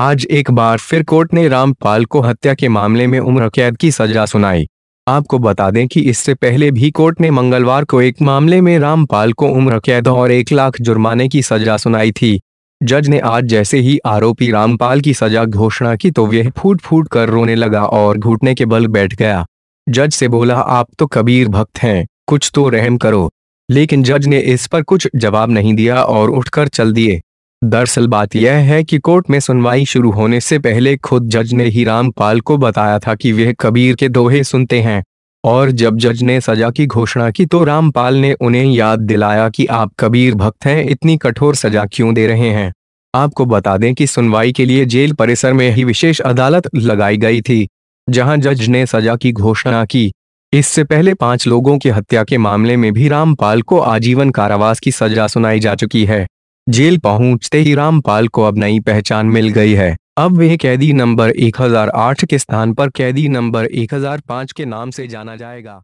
आज एक बार फिर कोर्ट ने रामपाल को हत्या के मामले में उम्र कैद की सजा सुनाई आपको बता दें कि इससे पहले भी कोर्ट ने मंगलवार को एक मामले में रामपाल को उम्र कैद और एक लाख जुर्माने की सजा सुनाई थी जज ने आज जैसे ही आरोपी रामपाल की सजा घोषणा की तो वह फूट फूट कर रोने लगा और घुटने के बल बैठ गया जज से बोला आप तो कबीर भक्त हैं कुछ तो रहम करो लेकिन जज ने इस पर कुछ जवाब नहीं दिया और उठकर चल दिए दरअसल बात यह है कि कोर्ट में सुनवाई शुरू होने से पहले खुद जज ने ही रामपाल को बताया था कि वह कबीर के दोहे सुनते हैं और जब जज ने सजा की घोषणा की तो रामपाल ने उन्हें याद दिलाया कि आप कबीर भक्त हैं इतनी कठोर सजा क्यों दे रहे हैं आपको बता दें कि सुनवाई के लिए जेल परिसर में ही विशेष अदालत लगाई गई थी जहां जज ने सजा की घोषणा की इससे पहले पांच लोगों की हत्या के मामले में भी रामपाल को आजीवन कारावास की सजा सुनाई जा चुकी है जेल पहुंचते ही रामपाल को अब नई पहचान मिल गई है अब वह कैदी नंबर 1008 के स्थान पर कैदी नंबर 1005 के नाम से जाना जाएगा